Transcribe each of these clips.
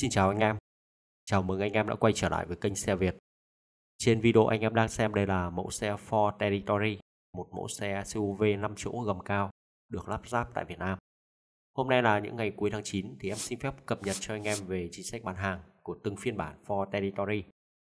Xin chào anh em. Chào mừng anh em đã quay trở lại với kênh xe Việt. Trên video anh em đang xem đây là mẫu xe Ford Territory, một mẫu xe SUV 5 chỗ gầm cao được lắp ráp tại Việt Nam. Hôm nay là những ngày cuối tháng 9 thì em xin phép cập nhật cho anh em về chính sách bán hàng của từng phiên bản Ford Territory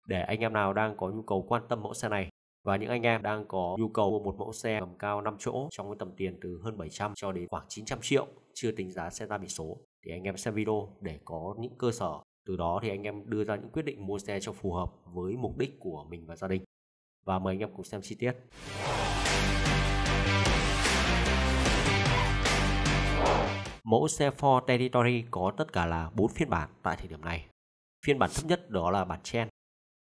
để anh em nào đang có nhu cầu quan tâm mẫu xe này và những anh em đang có nhu cầu mua một mẫu xe gầm cao 5 chỗ trong cái tầm tiền từ hơn 700 cho đến khoảng 900 triệu chưa tính giá xe ra biển số thì anh em xem video để có những cơ sở từ đó thì anh em đưa ra những quyết định mua xe cho phù hợp với mục đích của mình và gia đình và mời anh em cùng xem chi tiết Mẫu xe Ford Territory có tất cả là 4 phiên bản tại thời điểm này. Phiên bản thấp nhất đó là bản Chen,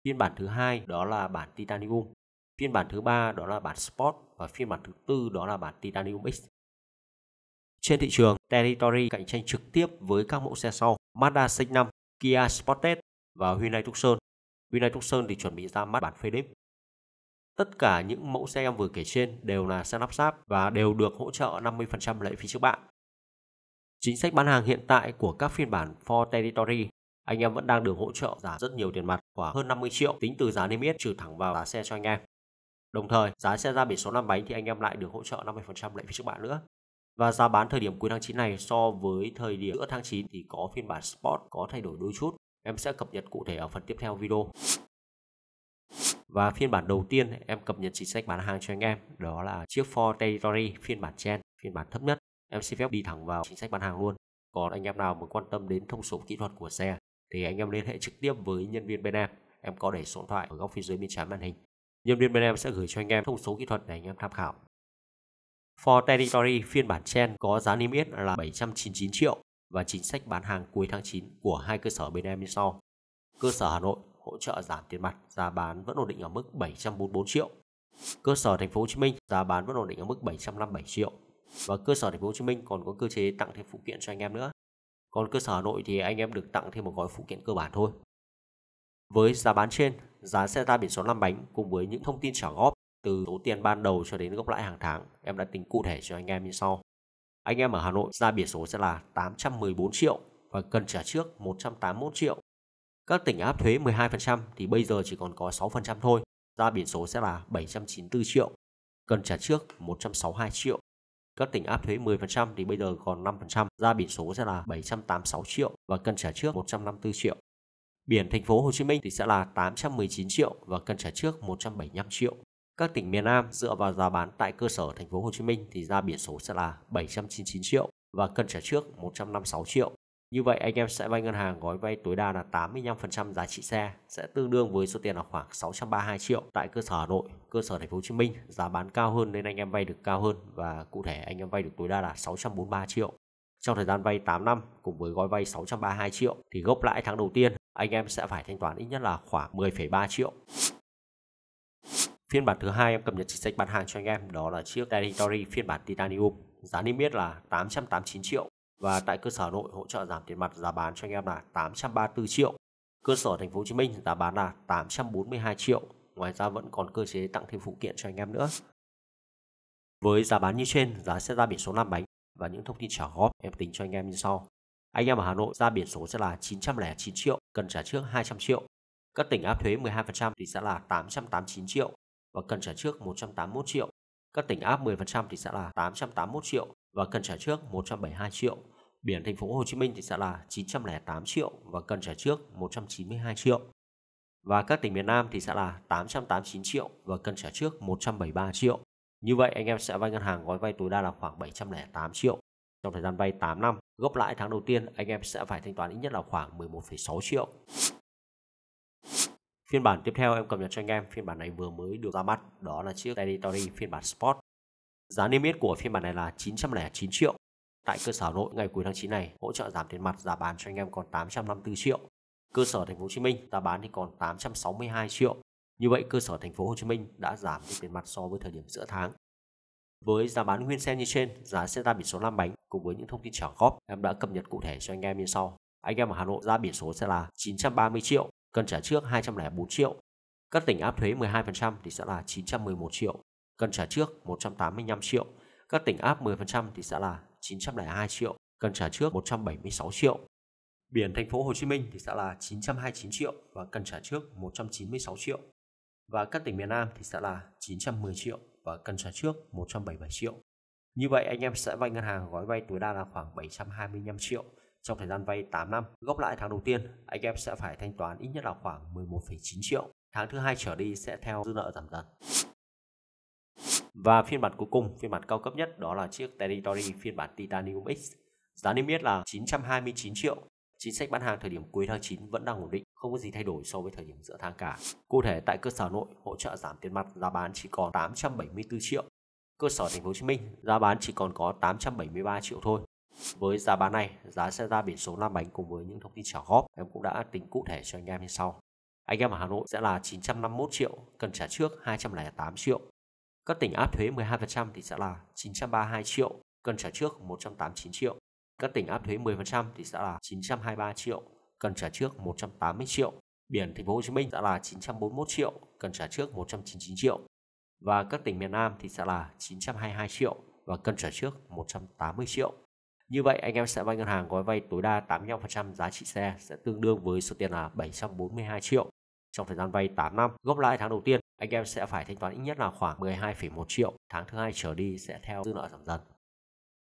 phiên bản thứ hai đó là bản Titanium, phiên bản thứ ba đó là bản Sport và phiên bản thứ tư đó là bản Titanium X. Trên thị trường, Territory cạnh tranh trực tiếp với các mẫu xe sau Mazda CX-5, Kia Sportage và Hyundai Tucson. Hyundai Tucson thì chuẩn bị ra mắt bản Philip. Tất cả những mẫu xe em vừa kể trên đều là xe lắp ráp và đều được hỗ trợ 50% lệ phí trước bạ. Chính sách bán hàng hiện tại của các phiên bản Ford Territory, anh em vẫn đang được hỗ trợ giảm rất nhiều tiền mặt khoảng hơn 50 triệu tính từ giá niêm yết trừ thẳng vào giá xe cho anh em. Đồng thời, giá xe ra biển số 5 bánh thì anh em lại được hỗ trợ 50% lệ phí trước bạ nữa. Và giá bán thời điểm cuối tháng 9 này so với thời điểm giữa tháng 9 thì có phiên bản Sport có thay đổi đôi chút. Em sẽ cập nhật cụ thể ở phần tiếp theo video. Và phiên bản đầu tiên em cập nhật chính sách bán hàng cho anh em đó là chiếc Ford Territory phiên bản Gen, phiên bản thấp nhất. Em xin phép đi thẳng vào chính sách bán hàng luôn. Còn anh em nào muốn quan tâm đến thông số kỹ thuật của xe thì anh em liên hệ trực tiếp với nhân viên bên em. Em có để số điện thoại ở góc phía dưới bên trái màn hình. Nhân viên bên em sẽ gửi cho anh em thông số kỹ thuật để anh em tham khảo. For Territory phiên bản Chen có giá niêm yết là 799 triệu và chính sách bán hàng cuối tháng 9 của hai cơ sở bên em như sau. Cơ sở Hà Nội hỗ trợ giảm tiền mặt, giá bán vẫn ổn định ở mức 744 triệu. Cơ sở Thành phố Hồ Chí Minh giá bán vẫn ổn định ở mức 757 triệu và cơ sở Thành phố Hồ Chí Minh còn có cơ chế tặng thêm phụ kiện cho anh em nữa. Còn cơ sở Hà Nội thì anh em được tặng thêm một gói phụ kiện cơ bản thôi. Với giá bán trên, giá xe ta biển số 5 bánh cùng với những thông tin trả góp từ số tiền ban đầu cho đến gốc lãi hàng tháng. Em đã tính cụ thể cho anh em như sau. Anh em ở Hà Nội ra biển số sẽ là 814 triệu và cần trả trước 181 triệu. Các tỉnh áp thuế 12% thì bây giờ chỉ còn có 6% thôi. Ra biển số sẽ là 794 triệu, cần trả trước 162 triệu. Các tỉnh áp thuế 10% thì bây giờ còn 5%, ra biển số sẽ là 786 triệu và cần trả trước 154 triệu. Biển thành phố Hồ Chí Minh thì sẽ là 819 triệu và cần trả trước 175 triệu. Các tỉnh miền Nam dựa vào giá bán tại cơ sở thành phố Hồ Chí Minh thì ra biển số sẽ là 799 triệu và cần trả trước 156 triệu. Như vậy anh em sẽ vay ngân hàng gói vay tối đa là 85% giá trị xe sẽ tương đương với số tiền là khoảng 632 triệu tại cơ sở Hà Nội, cơ sở Thành phố Hồ Chí Minh giá bán cao hơn nên anh em vay được cao hơn và cụ thể anh em vay được tối đa là 643 triệu. Trong thời gian vay 8 năm cùng với gói vay 632 triệu thì gốc lãi tháng đầu tiên anh em sẽ phải thanh toán ít nhất là khoảng 10,3 triệu. Phiên bản thứ hai em cập nhật chính sách bán hàng cho anh em đó là chiếc Territory phiên bản Titanium, giá niêm yết là 889 triệu và tại cơ sở nội hỗ trợ giảm tiền mặt giá bán cho anh em là 834 triệu. Cơ sở thành phố Hồ Chí Minh giá bán là 842 triệu. Ngoài ra vẫn còn cơ chế tặng thêm phụ kiện cho anh em nữa. Với giá bán như trên, giá sẽ ra biển số làm bánh và những thông tin trả góp em tính cho anh em như sau. Anh em ở Hà Nội ra biển số sẽ là 909 triệu, cần trả trước 200 triệu. Các tỉnh áp thuế 12% thì sẽ là 889 triệu và cần trả trước 181 triệu. Các tỉnh áp 10% thì sẽ là 881 triệu và cần trả trước 172 triệu. Biển thành phố Hồ Chí Minh thì sẽ là 908 triệu và cần trả trước 192 triệu. Và các tỉnh miền Nam thì sẽ là 889 triệu và cần trả trước 173 triệu. Như vậy anh em sẽ vay ngân hàng gói vay tối đa là khoảng 708 triệu. Trong thời gian vay 8 năm, gốc lãi tháng đầu tiên anh em sẽ phải thanh toán ít nhất là khoảng 11,6 triệu. Phiên bản tiếp theo em cập nhật cho anh em, phiên bản này vừa mới được ra mắt, đó là chiếc Territory phiên bản Sport. Giá niêm yết của phiên bản này là 909 triệu. Tại cơ sở Nội ngày cuối tháng 9 này, hỗ trợ giảm tiền mặt giá bán cho anh em còn 854 triệu. Cơ sở Thành phố Hồ Chí Minh giá bán thì còn 862 triệu. Như vậy cơ sở Thành phố Hồ Chí Minh đã giảm tiền mặt so với thời điểm giữa tháng. Với giá bán nguyên xe như trên, giá xe ra biển số 5 bánh cùng với những thông tin trả góp em đã cập nhật cụ thể cho anh em như sau. Anh em ở Hà Nội ra biển số sẽ là 930 triệu, cần trả trước 204 triệu. Các tỉnh áp thuế 12% thì sẽ là 911 triệu, cần trả trước 185 triệu. Các tỉnh áp 10% thì sẽ là 902 triệu, cần trả trước 176 triệu. Biển thành phố Hồ Chí Minh thì sẽ là 929 triệu và cần trả trước 196 triệu. Và các tỉnh miền Nam thì sẽ là 910 triệu và cần trả trước 177 triệu. Như vậy anh em sẽ vay ngân hàng gói vay tối đa là khoảng 725 triệu trong thời gian vay 8 năm, gốc lãi tháng đầu tiên, anh em sẽ phải thanh toán ít nhất là khoảng 11,9 triệu. Tháng thứ hai trở đi sẽ theo dư nợ giảm dần. Và phiên bản cuối cùng, phiên bản cao cấp nhất đó là chiếc Territory phiên bản Titanium X. Giá niêm yết là 929 triệu. Chính sách bán hàng thời điểm cuối tháng 9 vẫn đang ổn định, không có gì thay đổi so với thời điểm giữa tháng cả. Cụ thể tại cơ sở nội, hỗ trợ giảm tiền mặt giá bán chỉ còn 874 triệu. Cơ sở thành phố Hồ Chí Minh, giá bán chỉ còn có 873 triệu thôi. Với giá bán này, giá sẽ ra biển số Nam Bánh cùng với những thông tin trả góp em cũng đã tính cụ thể cho anh em như sau. Anh em ở Hà Nội sẽ là 951 triệu, cần trả trước 208 triệu. Các tỉnh áp thuế 12% thì sẽ là 932 triệu, cần trả trước 189 triệu. Các tỉnh áp thuế 10% thì sẽ là 923 triệu, cần trả trước 180 triệu. Biển thành phố Hồ Chí Minh sẽ là 941 triệu, cần trả trước 199 triệu. Và các tỉnh miền Nam thì sẽ là 922 triệu và cần trả trước 180 triệu. Như vậy anh em sẽ vay ngân hàng gói vay tối đa 85% giá trị xe sẽ tương đương với số tiền là 742 triệu. Trong thời gian vay 8 năm, gốc lãi tháng đầu tiên, anh em sẽ phải thanh toán ít nhất là khoảng 12,1 triệu. Tháng thứ hai trở đi sẽ theo dư nợ giảm dần.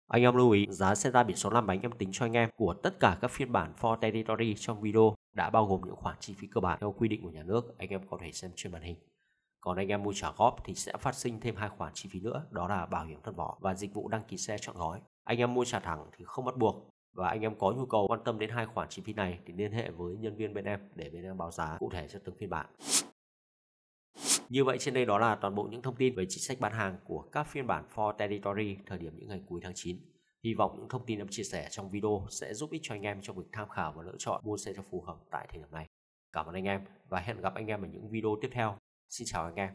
Anh em lưu ý, giá xe ra biển số 5 bánh em tính cho anh em của tất cả các phiên bản Ford Territory trong video đã bao gồm những khoản chi phí cơ bản theo quy định của nhà nước, anh em có thể xem trên màn hình. Còn anh em mua trả góp thì sẽ phát sinh thêm hai khoản chi phí nữa, đó là bảo hiểm thân vỏ và dịch vụ đăng ký xe chọn gói. Anh em mua trả thẳng thì không bắt buộc và anh em có nhu cầu quan tâm đến hai khoản chi phí này thì liên hệ với nhân viên bên em để bên em báo giá cụ thể cho từng phiên bản. Như vậy trên đây đó là toàn bộ những thông tin về chính sách bán hàng của các phiên bản For Territory thời điểm những ngày cuối tháng 9. Hy vọng những thông tin em chia sẻ trong video sẽ giúp ích cho anh em trong việc tham khảo và lựa chọn mua xe cho phù hợp tại thời điểm này. Cảm ơn anh em và hẹn gặp anh em ở những video tiếp theo. Xin chào anh em.